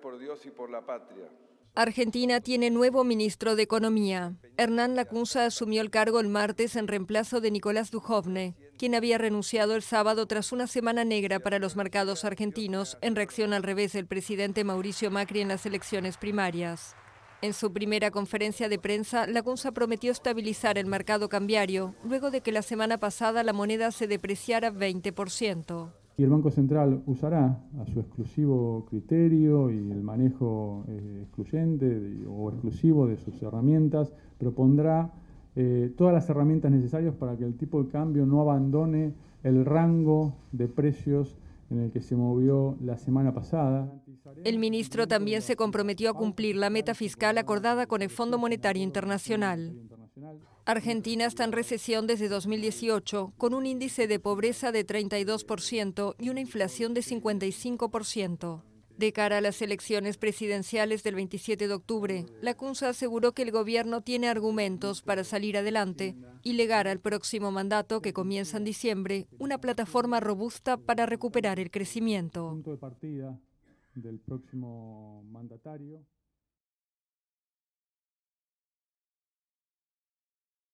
por Dios y por la patria. Argentina tiene nuevo ministro de Economía. Hernán Lacunza asumió el cargo el martes en reemplazo de Nicolás Dujovne, quien había renunciado el sábado tras una semana negra para los mercados argentinos en reacción al revés del presidente Mauricio Macri en las elecciones primarias. En su primera conferencia de prensa, Lacunza prometió estabilizar el mercado cambiario, luego de que la semana pasada la moneda se depreciara 20%. Y el Banco Central usará a su exclusivo criterio y el manejo eh, excluyente o exclusivo de sus herramientas, propondrá eh, todas las herramientas necesarias para que el tipo de cambio no abandone el rango de precios en el que se movió la semana pasada. El ministro también se comprometió a cumplir la meta fiscal acordada con el Fondo Monetario Internacional. Argentina está en recesión desde 2018, con un índice de pobreza de 32% y una inflación de 55%. De cara a las elecciones presidenciales del 27 de octubre, la CUNSA aseguró que el gobierno tiene argumentos para salir adelante y legar al próximo mandato, que comienza en diciembre, una plataforma robusta para recuperar el crecimiento. del próximo mandatario.